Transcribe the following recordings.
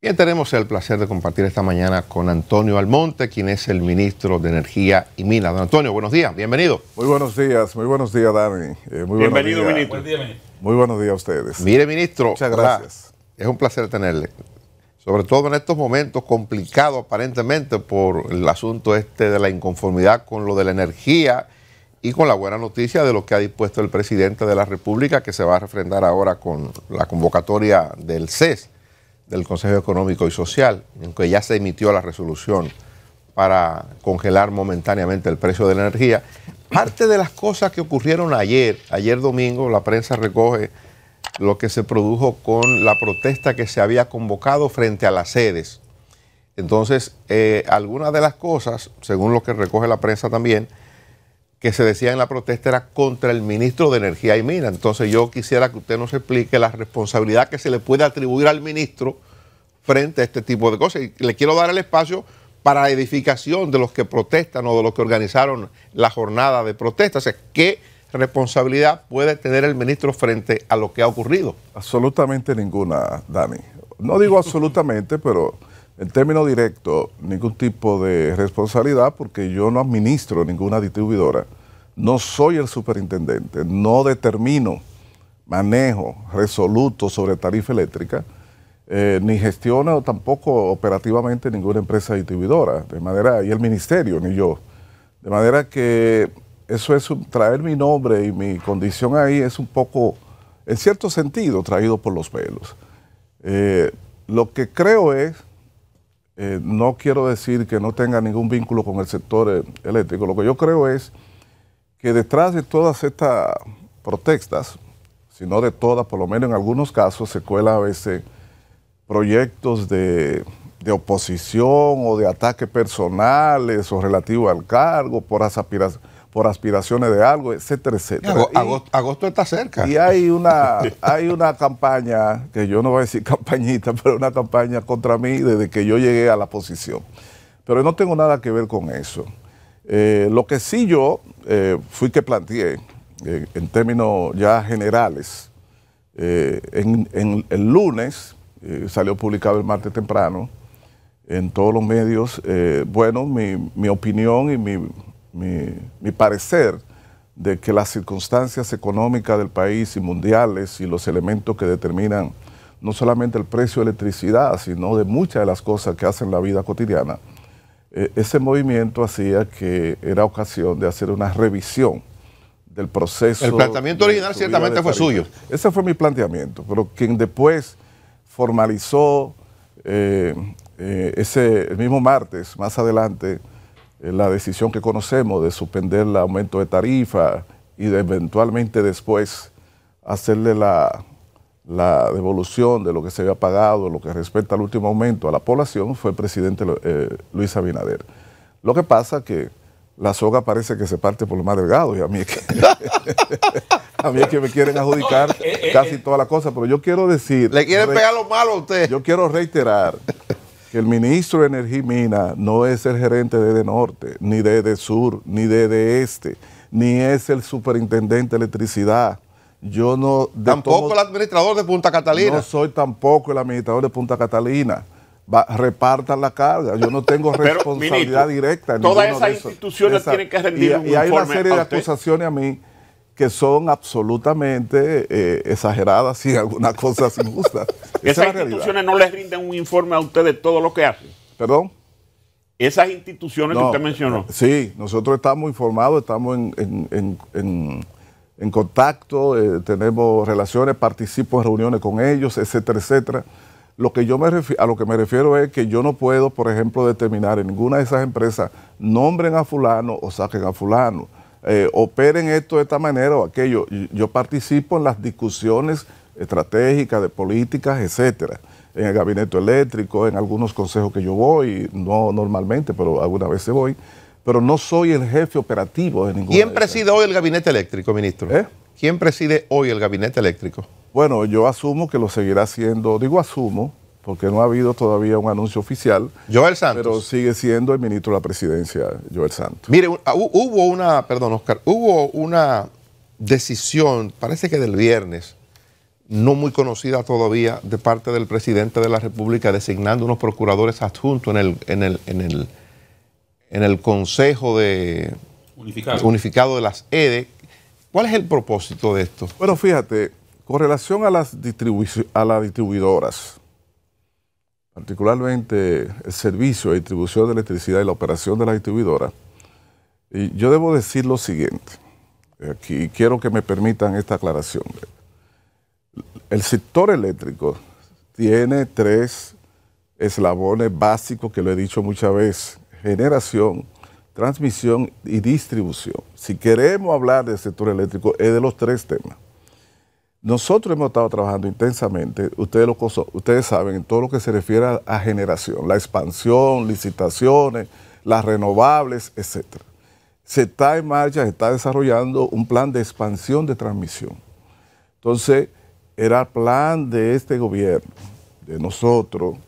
Bien, tenemos el placer de compartir esta mañana con Antonio Almonte, quien es el ministro de Energía y Minas. Don Antonio, buenos días, bienvenido. Muy buenos días, muy buenos días, Dani. Eh, muy bienvenido, ministro. Muy buenos días a ustedes. Mire, ministro. gracias. es un placer tenerle. Sobre todo en estos momentos complicados, aparentemente, por el asunto este de la inconformidad con lo de la energía y con la buena noticia de lo que ha dispuesto el presidente de la República, que se va a refrendar ahora con la convocatoria del CES del Consejo Económico y Social, en que ya se emitió la resolución para congelar momentáneamente el precio de la energía. Parte de las cosas que ocurrieron ayer, ayer domingo, la prensa recoge lo que se produjo con la protesta que se había convocado frente a las sedes. Entonces, eh, algunas de las cosas, según lo que recoge la prensa también, que se decía en la protesta era contra el ministro de Energía y Minas. Entonces yo quisiera que usted nos explique la responsabilidad que se le puede atribuir al ministro frente a este tipo de cosas. Y le quiero dar el espacio para la edificación de los que protestan o de los que organizaron la jornada de protesta. O sea, ¿qué responsabilidad puede tener el ministro frente a lo que ha ocurrido? Absolutamente ninguna, Dani. No digo absolutamente, pero en términos directo, ningún tipo de responsabilidad porque yo no administro ninguna distribuidora. No soy el superintendente, no determino manejo resoluto sobre tarifa eléctrica, eh, ni gestiono tampoco operativamente ninguna empresa distribuidora, de manera, y el ministerio, ni yo. De manera que eso es traer mi nombre y mi condición ahí es un poco, en cierto sentido, traído por los pelos. Eh, lo que creo es eh, no quiero decir que no tenga ningún vínculo con el sector eh, eléctrico. Lo que yo creo es que detrás de todas estas protestas, si no de todas, por lo menos en algunos casos, se cuela a veces proyectos de, oposición o de ataques personales o relativo al cargo por las por aspiraciones de algo, etcétera, etcétera. Agosto, está cerca. Y hay una, hay una campaña, que yo no voy a decir campañita, pero una campaña contra mí desde que yo llegué a la posición. Pero no tengo nada que ver con eso. Eh, lo que sí yo eh, fui que planteé, eh, en términos ya generales, en, el lunes, salió publicado el martes temprano, en todos los medios, bueno, mi, mi opinión y mi, mi, parecer de que las circunstancias económicas del país y mundiales y los elementos que determinan no solamente el precio de electricidad, sino de muchas de las cosas que hacen la vida cotidiana, eh, ese movimiento hacía que era ocasión de hacer una revisión del proceso. El planteamiento original ciertamente fue suyo. Ese fue mi planteamiento, pero quien después formalizó eh, eh, ese mismo martes, más adelante, eh, la decisión que conocemos de suspender el aumento de tarifa y de eventualmente después hacerle la, devolución de lo que se había pagado, lo que respecta al último aumento a la población, fue el presidente eh, Luis Abinader. Lo que pasa que la soga parece que se parte por lo más delgado y a mí que, a mí es que me quieren adjudicar eh, casi toda la cosa, pero yo quiero decir... Le quieren pegar lo malo a usted. Yo quiero reiterar el ministro de Energía y Mina no es el gerente de de Norte, ni de de Sur, ni de de Este, ni es el superintendente de electricidad. Yo no... Tampoco el administrador de Punta Catalina. No soy tampoco el administrador de Punta Catalina. repartan la carga. Yo no tengo responsabilidad directa. En todas esas instituciones tienen que rendir y, hay una serie de acusaciones a mí que son absolutamente eh, exageradas y algunas cosas injustas. ¿Esas instituciones no les rinden un informe a ustedes de todo lo que hacen? ¿Perdón? Esas instituciones que usted mencionó. Eh, sí, nosotros estamos informados, estamos en, contacto, eh, tenemos relaciones, participo en reuniones con ellos, etcétera, etcétera. Lo que yo me a lo que me refiero es que yo no puedo, por ejemplo, determinar en ninguna de esas empresas nombren a fulano o saquen a fulano. Eh, operen esto de esta manera o aquello. Yo participo en las discusiones estratégicas, de políticas, etcétera, en el gabinete eléctrico, en algunos consejos que yo voy, no normalmente, pero algunas veces voy, pero no soy el jefe operativo de ningún. ¿Quién preside hoy el gabinete eléctrico, ministro? ¿Eh? ¿Quién preside hoy el gabinete eléctrico? Bueno, yo asumo que lo seguirá haciendo, digo asumo, porque no ha habido todavía un anuncio oficial. Joel Santos. Pero sigue siendo el ministro de la presidencia, Joel Santos. Mire, ah, hubo una, perdón Oscar, hubo una decisión, parece que del viernes, no muy conocida todavía, de parte del presidente de la República designando unos procuradores adjuntos en el, en el, en en el Consejo de, unificado. de las EDE. E. ¿Cuál es el propósito de esto? Bueno, fíjate, con relación a las, a las distribuidoras, particularmente el servicio de distribución de electricidad y la operación de la distribuidora, y yo debo decir lo siguiente, y quiero que me permitan esta aclaración. El sector eléctrico tiene tres eslabones básicos que lo he dicho muchas veces, generación, transmisión y distribución. Si queremos hablar del sector eléctrico, es de los tres temas. Nosotros hemos estado trabajando intensamente, ustedes, lo, ustedes saben, en todo lo que se refiere a, a generación, la expansión, licitaciones, las renovables, etc. Se está en marcha, se está desarrollando un plan de expansión de transmisión. Entonces, era plan de este gobierno, de nosotros,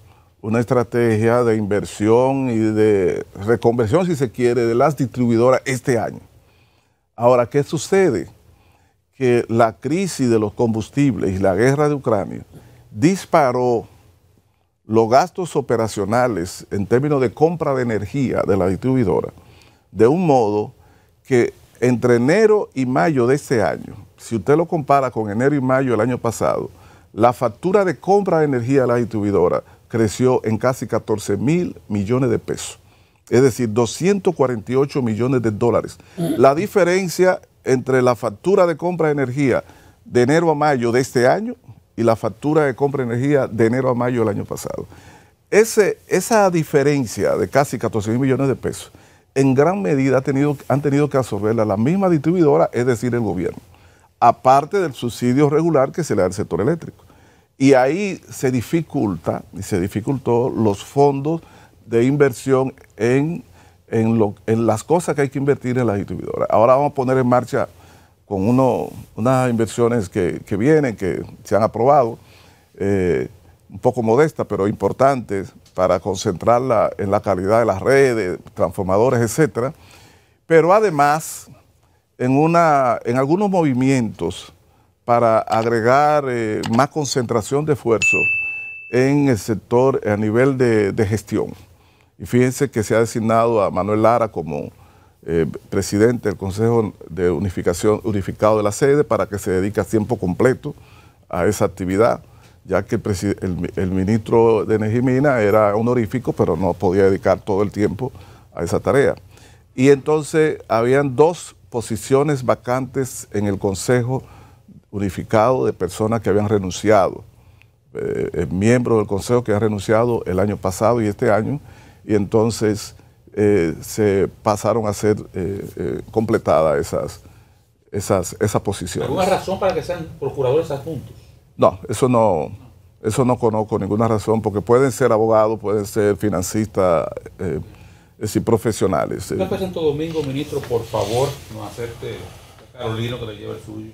una estrategia de inversión y de reconversión, si se quiere, de las distribuidoras este año. Ahora, ¿qué sucede? que la crisis de los combustibles y la guerra de Ucrania disparó los gastos operacionales en términos de compra de energía de la distribuidora de un modo que entre enero y mayo de este año, si usted lo compara con enero y mayo del año pasado, la factura de compra de energía de la distribuidora creció en casi 14 mil millones de pesos, es decir, 248 millones de dólares. Mm. La diferencia entre la factura de compra de energía de enero a mayo de este año y la factura de compra de energía de enero a mayo del año pasado. Ese, esa diferencia de casi 14 mil millones de pesos, en gran medida han tenido que absorberla la misma distribuidora, es decir, el gobierno, aparte del subsidio regular que se le da al sector eléctrico. Y ahí se dificulta, y se dificultó los fondos de inversión en en, las cosas que hay que invertir en las distribuidoras. Ahora vamos a poner en marcha con unas inversiones que, vienen, que se han aprobado, eh, un poco modestas, pero importantes, para concentrarla en la calidad de las redes, transformadores, etcétera. Pero además, en, algunos movimientos para agregar eh, más concentración de esfuerzo en el sector a nivel de gestión. Y fíjense que se ha designado a Manuel Lara como eh, presidente del Consejo de Unificación Unificado de la Sede para que se dedique a tiempo completo a esa actividad, ya que el, ministro de Energía y Mina era honorífico, pero no podía dedicar todo el tiempo a esa tarea. Y entonces habían dos posiciones vacantes en el Consejo Unificado de personas que habían renunciado, eh, eh, miembros del Consejo que han renunciado el año pasado y este año y entonces eh, se pasaron a ser eh, eh, completadas esas, esas, esas posiciones. ¿Alguna razón para que sean procuradores adjuntos? No, eso no, eso no conozco ninguna razón, porque pueden ser abogados, pueden ser financistas, eh, profesionales. ¿Qué Domingo, ministro, por favor, no acepte a Carolino que le lleve el suyo.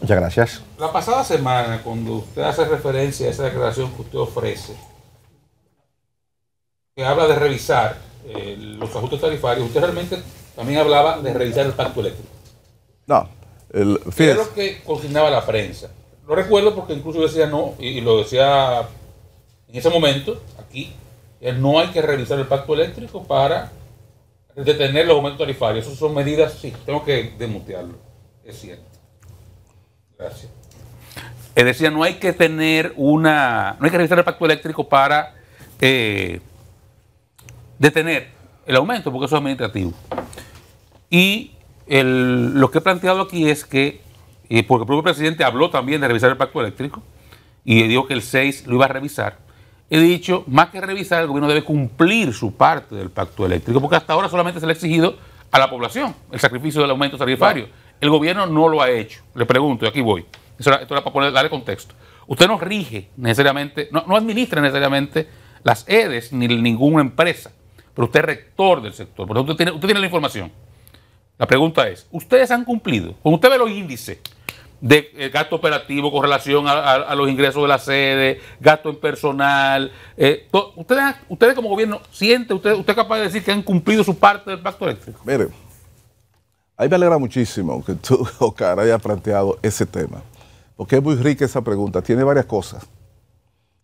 Muchas gracias. La pasada semana, cuando usted hace referencia a esa declaración que usted ofrece, habla de revisar eh, los ajustes tarifarios, usted realmente también hablaba de revisar el pacto eléctrico. No, el, creo lo que consignaba la prensa? Lo recuerdo porque incluso decía no, y, lo decía en ese momento, aquí, no hay que revisar el pacto eléctrico para detener los aumentos tarifarios. Esas son medidas, sí, tengo que demutearlo. Es cierto. Gracias. él eh, decía no hay que tener una. No hay que revisar el pacto eléctrico para eh, detener el aumento, porque eso es administrativo. Y lo que he planteado aquí es que, eh, porque el propio presidente habló también de revisar el pacto eléctrico y dijo que el 6 lo iba a revisar, he dicho, más que revisar, el gobierno debe cumplir su parte del pacto eléctrico, porque hasta ahora solamente se le ha exigido a la población el sacrificio del aumento tarifario. El gobierno no lo ha hecho. Le pregunto, y aquí voy. esto era para darle contexto. Usted no rige necesariamente, no administra necesariamente las EDES ni ninguna empresa pero usted es rector del sector, por eso usted tiene, tiene la información. La pregunta es, ¿ustedes han cumplido? Cuando usted ve los índices de eh, gasto operativo con relación a, los ingresos de la sede, gasto en personal, eh, ¿ustedes, como gobierno siente, usted, usted es capaz de decir que han cumplido su parte del pacto eléctrico? Mire, ahí me alegra muchísimo que tú, Oscar, haya planteado ese tema, porque es muy rica esa pregunta, tiene varias cosas.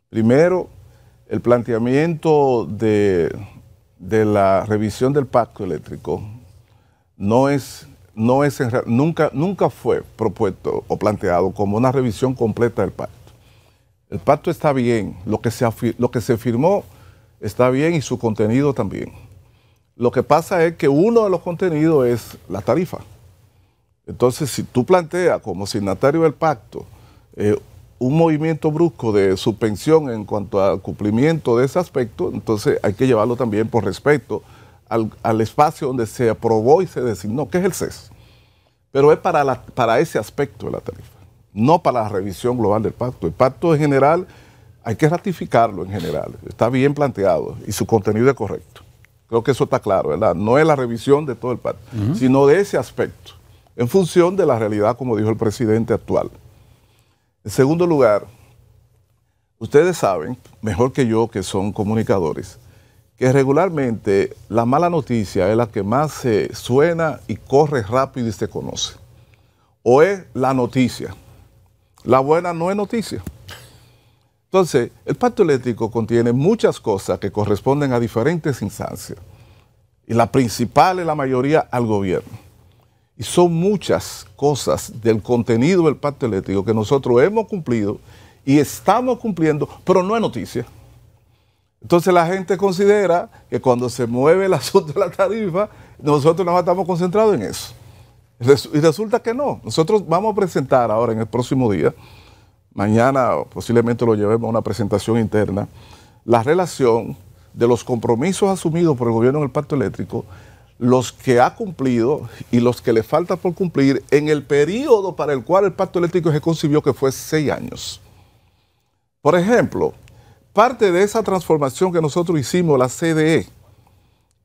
Primero, el planteamiento de, de la revisión del pacto eléctrico no es, no es nunca, nunca fue propuesto o planteado como una revisión completa del pacto. El pacto está bien, lo que, se, lo que se firmó está bien y su contenido también. Lo que pasa es que uno de los contenidos es la tarifa. Entonces, si tú planteas como signatario del pacto eh, un movimiento brusco de suspensión en cuanto al cumplimiento de ese aspecto, entonces hay que llevarlo también por respeto al, espacio donde se aprobó y se designó, que es el CES. Pero es para, la, para ese aspecto de la tarifa, no para la revisión global del pacto. El pacto en general hay que ratificarlo en general, está bien planteado y su contenido es correcto. Creo que eso está claro, ¿verdad? No es la revisión de todo el pacto, sino de ese aspecto, en función de la realidad, como dijo el presidente actual. En segundo lugar, ustedes saben, mejor que yo que son comunicadores, que regularmente la mala noticia es la que más se suena y corre rápido y se conoce. O es la noticia. La buena no es noticia. Entonces, el pacto eléctrico contiene muchas cosas que corresponden a diferentes instancias. Y la principal es la mayoría al gobierno. Y son muchas cosas del contenido del pacto eléctrico que nosotros hemos cumplido y estamos cumpliendo, pero no es noticia. Entonces la gente considera que cuando se mueve el asunto de la tarifa, nosotros nos estamos concentrados en eso. Y resulta que no. Nosotros vamos a presentar ahora en el próximo día, mañana posiblemente lo llevemos a una presentación interna, la relación de los compromisos asumidos por el gobierno en el pacto eléctrico los que ha cumplido y los que le falta por cumplir en el periodo para el cual el pacto eléctrico se concibió, que fue seis años. Por ejemplo, parte de esa transformación que nosotros hicimos, la CDE,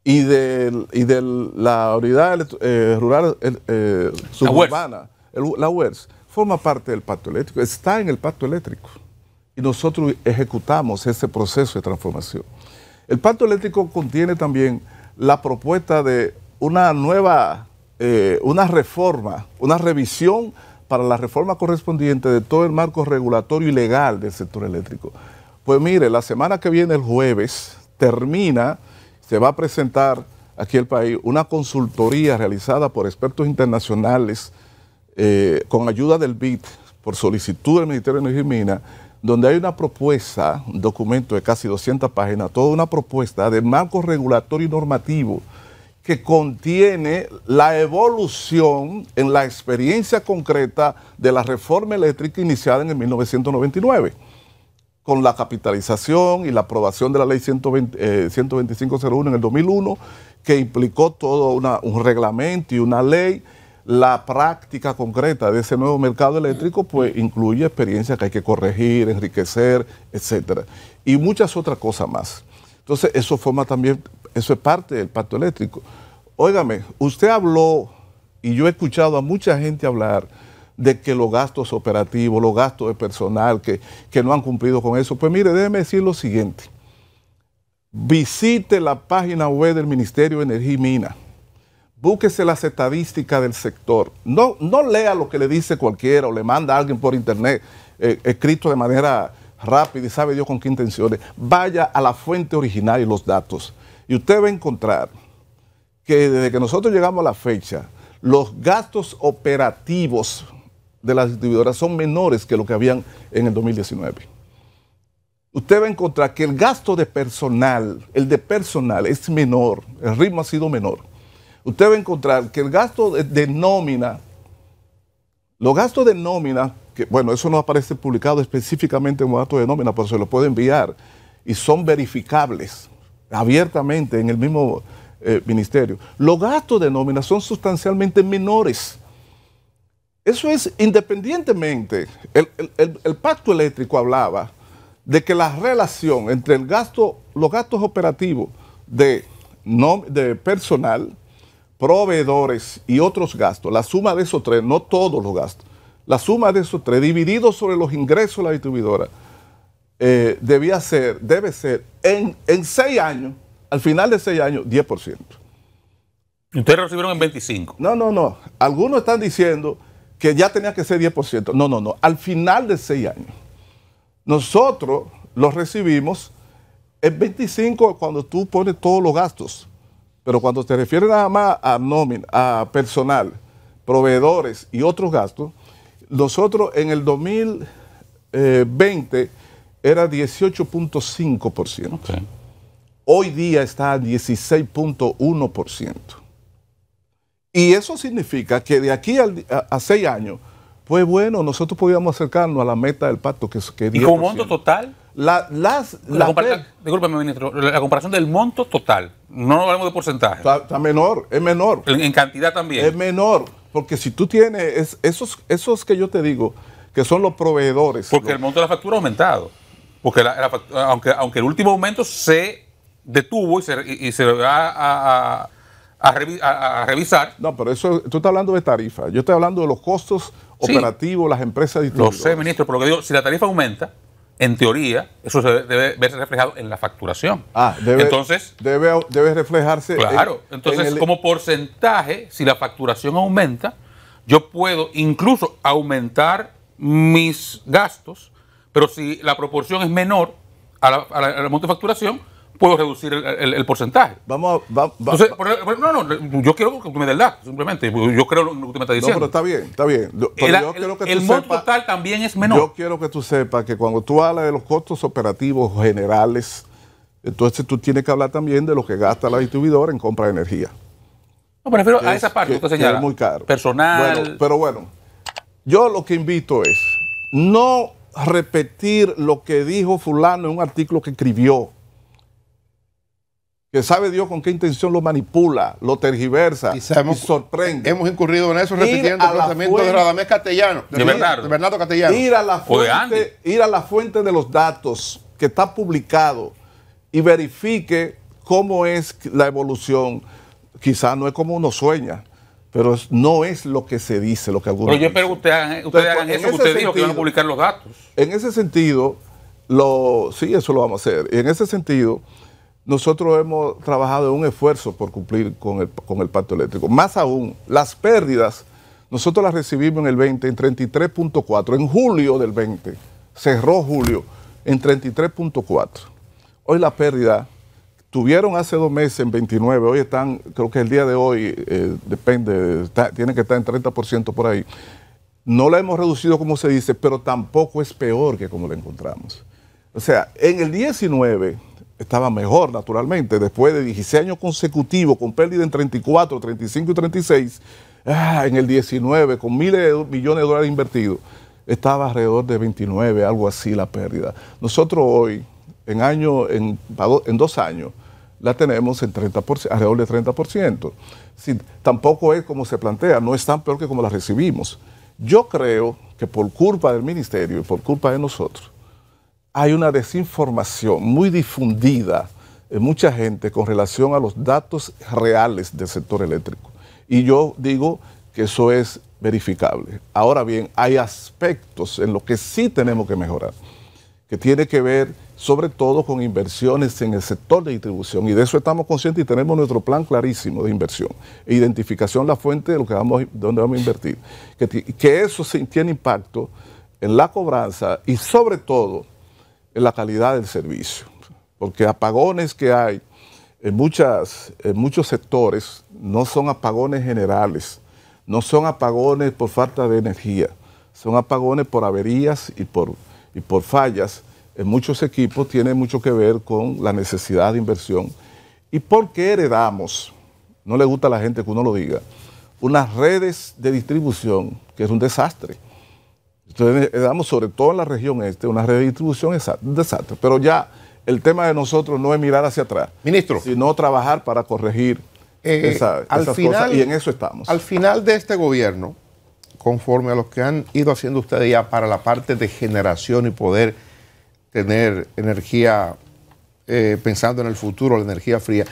y de, la unidad eh, rural eh, eh suburbana, la UERS, forma parte del pacto eléctrico, está en el pacto eléctrico. Y nosotros ejecutamos ese proceso de transformación. El pacto eléctrico contiene también la propuesta de una nueva, eh, una reforma, una revisión para la reforma correspondiente de todo el marco regulatorio y legal del sector eléctrico. Pues mire, la semana que viene, el jueves, termina, se va a presentar aquí el país una consultoría realizada por expertos internacionales eh, con ayuda del BID, por solicitud del Ministerio de Energía y Minas, donde hay una propuesta, un documento de casi 200 páginas, toda una propuesta de marco regulatorio y normativo que contiene la evolución en la experiencia concreta de la reforma eléctrica iniciada en el 1999, con la capitalización y la aprobación de la ley 12501 eh, en el 2001, que implicó todo un reglamento y una ley la práctica concreta de ese nuevo mercado eléctrico pues incluye experiencias que hay que corregir, enriquecer, etcétera, y muchas otras cosas más. Entonces, eso forma también, eso es parte del pacto eléctrico. Óigame, usted habló y yo he escuchado a mucha gente hablar de que los gastos operativos, los gastos de personal, que, que no han cumplido con eso. Pues mire, déjeme decir lo siguiente. Visite la página web del Ministerio de Energía y Minas búsquese las estadísticas del sector. No, no lea lo que le dice cualquiera o le manda a alguien por internet eh, escrito de manera rápida y sabe Dios con qué intenciones. Vaya a la fuente original y los datos. Y usted va a encontrar que desde que nosotros llegamos a la fecha, los gastos operativos de las distribuidoras son menores que lo que habían en el 2019. Usted va a encontrar que el gasto de personal, el de personal es menor, el ritmo ha sido menor usted va a encontrar que el gasto de, nómina, los gastos de nómina, que bueno, eso no aparece publicado específicamente en un gasto de nómina, pero se lo puede enviar y son verificables abiertamente en el mismo eh, ministerio. Los gastos de nómina son sustancialmente menores. Eso es independientemente. El, pacto eléctrico hablaba de que la relación entre el gasto, los gastos operativos de, de personal proveedores y otros gastos, la suma de esos tres, no todos los gastos, la suma de esos tres dividido sobre los ingresos de la distribuidora, eh, debía ser, debe ser en, en seis años, al final de seis años, 10%. Ustedes recibieron en 25. No, no, no. Algunos están diciendo que ya tenía que ser 10%. No, no, no. Al final de seis años. Nosotros los recibimos en 25 cuando tú pones todos los gastos. Pero cuando te refiere nada más a nómina, a personal, proveedores y otros gastos, nosotros en el 2020 era 18.5%. Hoy día está a 16.1%. Y eso significa que de aquí a, seis años, pues bueno, nosotros podíamos acercarnos a la meta del pacto, que es que ¿Y con monto total? La, las, la la, comparación del monto total, no hablamos de porcentaje. Está, menor, es menor. En, cantidad también. Es menor, porque si tú tienes esos, esos que yo te digo, que son los proveedores. Porque el monto de la factura ha aumentado. Porque aunque, aunque el último aumento se detuvo y se, va a, revisar. No, pero eso, tú estás hablando de tarifa. Yo estoy hablando de los costos operativos, las empresas distribuidoras. Lo sé, ministro, pero lo que digo, si la tarifa aumenta, en teoría, eso se debe verse reflejado en la facturación. Ah, debe, entonces, debe, reflejarse. Claro, entonces como porcentaje, si la facturación aumenta, yo puedo incluso aumentar mis gastos, pero si la proporción es menor a monto de facturación, puedo reducir el, porcentaje. Vamos a. Entonces, no, no, yo quiero que tú me des la, simplemente. Yo creo lo que tú me estás diciendo. No, pero está bien, está bien. Eh, el, monto total también es menor. Yo quiero que tú sepas que cuando tú hablas de los costos operativos generales, entonces tú tienes que hablar también de lo que gasta la distribuidora en compra de energía. No, me refiero a esa parte que, es muy caro. Personal. pero bueno, yo lo que invito es no repetir lo que dijo fulano en un artículo que escribió que sabe Dios con qué intención lo manipula, lo tergiversa y, sorprende. Hemos incurrido en eso repitiendo el lanzamiento de Radamés Castellano, de, Bernardo. de, Castellano. Ir a, la fuente, ir a de los datos que está publicado y verifique cómo es la evolución. Quizás no es como uno sueña, pero no es lo que se dice, lo que algunos Pero yo espero que ustedes hagan, eso que usted dijo, que van a publicar los datos. En ese sentido, sí, eso lo vamos a hacer. En ese sentido nosotros hemos trabajado en un esfuerzo por cumplir con el, pacto eléctrico. Más aún, las pérdidas, nosotros las recibimos en el 20, en 33.4, en julio del 20, cerró julio en 33.4. Hoy la pérdida tuvieron hace dos meses en 29, hoy están, creo que el día de hoy, eh, depende, tiene que estar en 30% por ahí. No la hemos reducido como se dice, pero tampoco es peor que como la encontramos. O sea, en el 19 estaba mejor, naturalmente. Después de 16 años consecutivos con pérdida en 34, 35 y 36, ah, en el 19, con miles de millones de dólares invertidos, estaba alrededor de 29, algo así la pérdida. Nosotros hoy, en, año, en, en dos años, la tenemos en 30%, alrededor de 30%. Si, tampoco es como se plantea, no es tan peor que como la recibimos. Yo creo que por culpa del ministerio y por culpa de nosotros, hay una desinformación muy difundida en mucha gente con relación a los datos reales del sector eléctrico. Y yo digo que eso es verificable. Ahora bien, hay aspectos en los que sí tenemos que mejorar, que tiene que ver sobre todo con inversiones en el sector de distribución, y de eso estamos conscientes y tenemos nuestro plan clarísimo de inversión, e identificación la fuente de lo que vamos, dónde vamos a invertir, que, eso tiene impacto en la cobranza y sobre todo en la calidad del servicio, porque apagones que hay en, muchos sectores no son apagones generales, no son apagones por falta de energía, son apagones por averías y por, y por fallas en muchos equipos, tiene mucho que ver con la necesidad de inversión. ¿Y por qué heredamos? No le gusta a la gente que uno lo diga, unas redes de distribución que es un desastre. Entonces damos sobre todo en la región este una redistribución exacta, desastre. Pero ya el tema de nosotros no es mirar hacia atrás, ministro, sino trabajar para corregir eh, eh, esa, al y en eso estamos. Al final de este gobierno, conforme a lo que han ido haciendo ustedes ya para la parte de generación y poder tener energía eh, pensando en el futuro, la energía fría.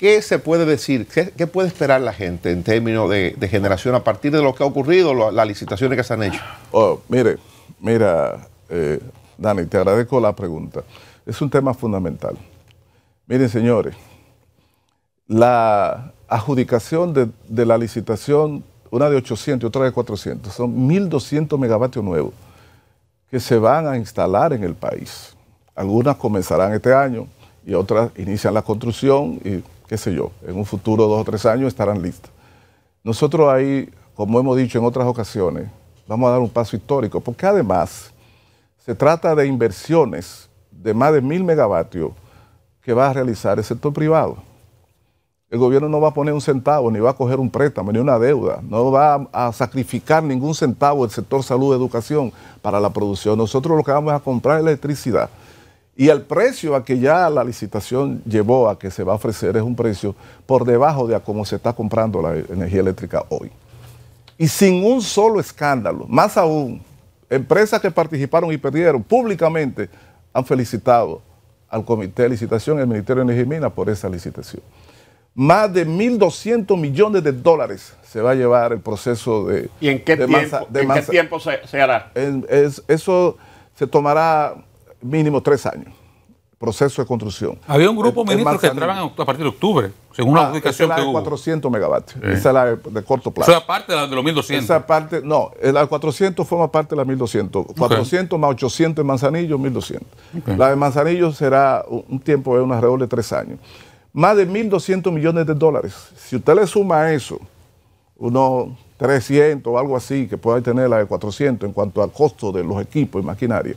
¿Qué se puede decir? ¿Qué, puede esperar la gente en términos de, generación a partir de lo que ha ocurrido, las licitaciones que se han hecho? Oh, mire, mira, eh, Dani, te agradezco la pregunta. Es un tema fundamental. Miren, señores, la adjudicación de, de la licitación, una de 800 y otra de 400, son 1.200 megavatios nuevos que se van a instalar en el país. Algunas comenzarán este año y otras inician la construcción y qué sé yo, en un futuro dos o tres años estarán listos. Nosotros ahí, como hemos dicho en otras ocasiones, vamos a dar un paso histórico, porque además se trata de inversiones de más de mil megavatios que va a realizar el sector privado. El gobierno no va a poner un centavo, ni va a coger un préstamo, ni una deuda, no va a sacrificar ningún centavo del sector salud, educación para la producción. Nosotros lo que vamos a comprar es electricidad y el precio a que ya la licitación llevó a que se va a ofrecer es un precio por debajo de a cómo se está comprando la energía eléctrica hoy. Y sin un solo escándalo, más aún, empresas que participaron y perdieron públicamente han felicitado al Comité de Licitación el Ministerio de Energía y Minas por esa licitación. Más de 1.200 millones de dólares se va a llevar el proceso de... ¿Y en qué tiempo, se, hará? eso se tomará mínimo tres años. Proceso de construcción. Había un grupo, ministro, que entraban a partir de octubre, según una de ah, esa que de 400 megavatios. Esa es la de, corto plazo. O sea, de, la de los 1200. Esa parte, no, la de 400 forma parte de la 1200. 400 más 800 en Manzanillo, 1200. La de Manzanillo será un tiempo de un alrededor de tres años. Más de 1200 millones de dólares. Si usted le suma eso, unos 300 o algo así que puede tener la de 400 en cuanto al costo de los equipos y maquinaria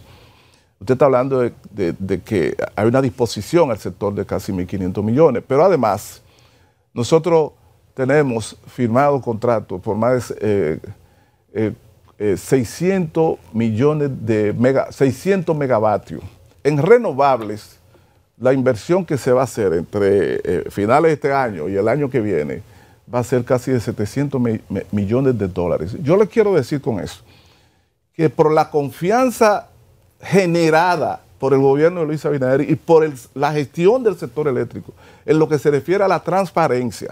Usted está hablando de, que hay una disposición al sector de casi 1.500 millones, pero además nosotros tenemos firmado contratos por más de 600 eh, eh, eh, millones de mega, 600 megavatios. En renovables, la inversión que se va a hacer entre finales de este año y el año que viene va a ser casi de 700 millones de dólares. Yo le quiero decir con eso que por la confianza generada por el gobierno de Luis Abinader y por la gestión del sector eléctrico en lo que se refiere a la transparencia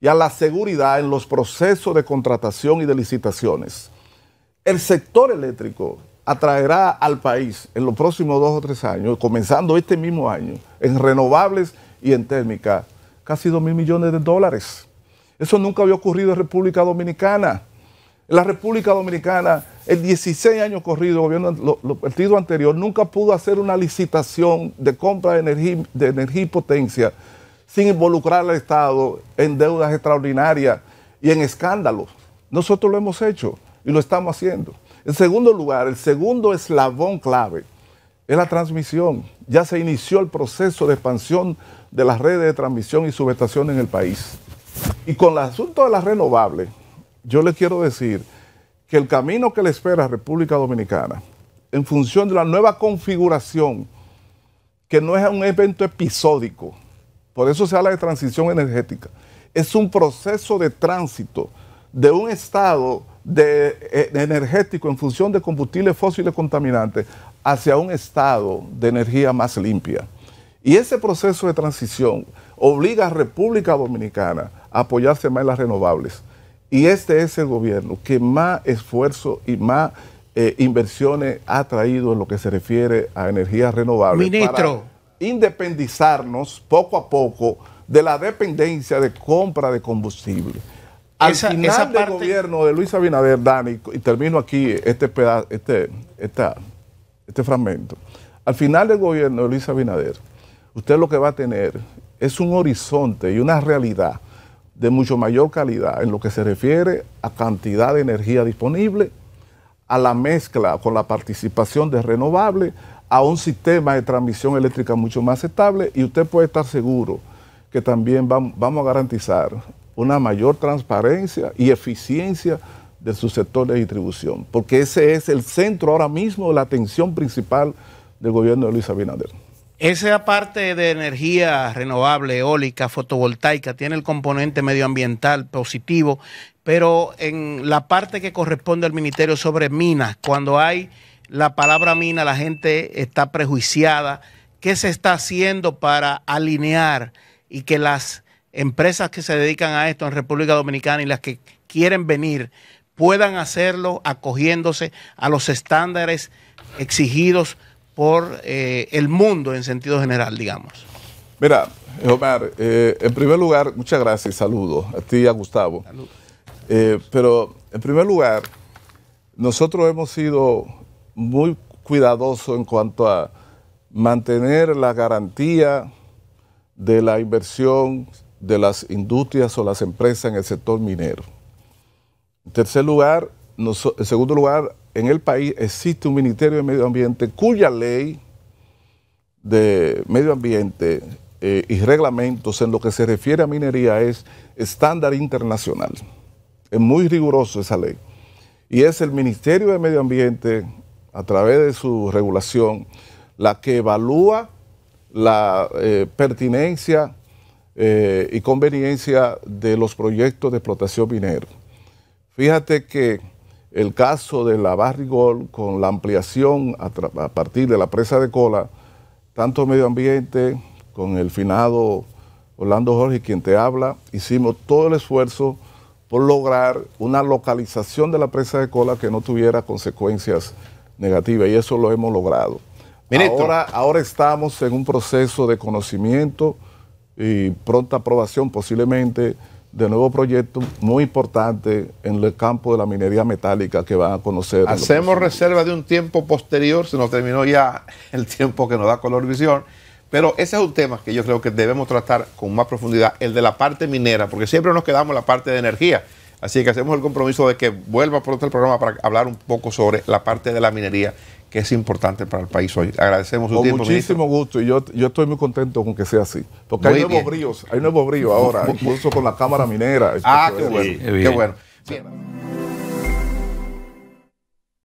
y a la seguridad en los procesos de contratación y de licitaciones. El sector eléctrico atraerá al país en los próximos dos o tres años, comenzando este mismo año, en renovables y en térmica, casi 2 mil millones de dólares. Eso nunca había ocurrido en República Dominicana. En la República Dominicana, el 16 años corrido, el gobierno, lo, partido anterior nunca pudo hacer una licitación de compra de energía, de energía y potencia sin involucrar al Estado en deudas extraordinarias y en escándalos. Nosotros lo hemos hecho y lo estamos haciendo. En segundo lugar, el segundo eslabón clave es la transmisión. Ya se inició el proceso de expansión de las redes de transmisión y subestación en el país. Y con el asunto de las renovables, yo les quiero decir que el camino que le espera a República Dominicana, en función de la nueva configuración, que no es un evento episódico, por eso se habla de transición energética, es un proceso de tránsito de un estado eh, energético en función de combustibles fósiles contaminantes hacia un estado de energía más limpia. Y ese proceso de transición obliga a República Dominicana a apoyarse más en las renovables. Y este es el gobierno que más esfuerzo y más eh, inversiones ha traído en lo que se refiere a energías renovables. Ministro. independizarnos poco a poco de la dependencia de compra de combustible. Al final del gobierno de Luis Abinader, Dani, y termino aquí este, este, esta, este fragmento. Al final del gobierno de Luis Abinader, usted lo que va a tener es un horizonte y una realidad de mucho mayor calidad en lo que se refiere a cantidad de energía disponible, a la mezcla con la participación de renovables, a un sistema de transmisión eléctrica mucho más estable y usted puede estar seguro que también vamos a garantizar una mayor transparencia y eficiencia de su sector de distribución, porque ese es el centro ahora mismo de la atención principal del gobierno de Luis Abinader. Esa parte de energía renovable, eólica, fotovoltaica, tiene el componente medioambiental positivo, pero en la parte que corresponde al Ministerio sobre minas, cuando hay la palabra mina, la gente está prejuiciada. ¿Qué se está haciendo para alinear y que las empresas que se dedican a esto en República Dominicana y las que quieren venir puedan hacerlo acogiéndose a los estándares exigidos? por eh, el mundo en sentido general, digamos. Mira, Omar, eh, en primer lugar, muchas gracias, y saludos a ti y a Gustavo. Eh, pero en primer lugar, nosotros hemos sido muy cuidadosos en cuanto a mantener la garantía de la inversión de las industrias o las empresas en el sector minero. En tercer lugar, en segundo lugar, en el país existe un Ministerio de Medio Ambiente cuya ley de medio ambiente eh, y reglamentos en lo que se refiere a minería es estándar internacional. Es muy riguroso esa ley. Y es el Ministerio de Medio Ambiente, a través de su regulación, la que evalúa la eh, pertinencia eh, y conveniencia de los proyectos de explotación minera. Fíjate que el caso de la Barrigol con la ampliación a, partir de la presa de cola, tanto medio ambiente con el finado Orlando Jorge, quien te habla, hicimos todo el esfuerzo por lograr una localización de la presa de cola que no tuviera consecuencias negativas y eso lo hemos logrado. ahora estamos en un proceso de conocimiento y pronta aprobación posiblemente de nuevo proyecto muy importante en el campo de la minería metálica que van a conocer. Hacemos reserva de un tiempo posterior, se nos terminó ya el tiempo que nos da color visión, pero ese es un tema que yo creo que debemos tratar con más profundidad, el de la parte minera, porque siempre nos quedamos en la parte de energía. Así que hacemos el compromiso de que vuelva pronto el programa para hablar un poco sobre la parte de la minería, que es importante para el país hoy. Agradecemos su con Muchísimo gusto y yo, estoy muy contento con que sea así. Porque hay nuevos brillos, hay nuevos ahora, incluso con la Cámara Minera. Este, ah, qué bueno, qué bueno.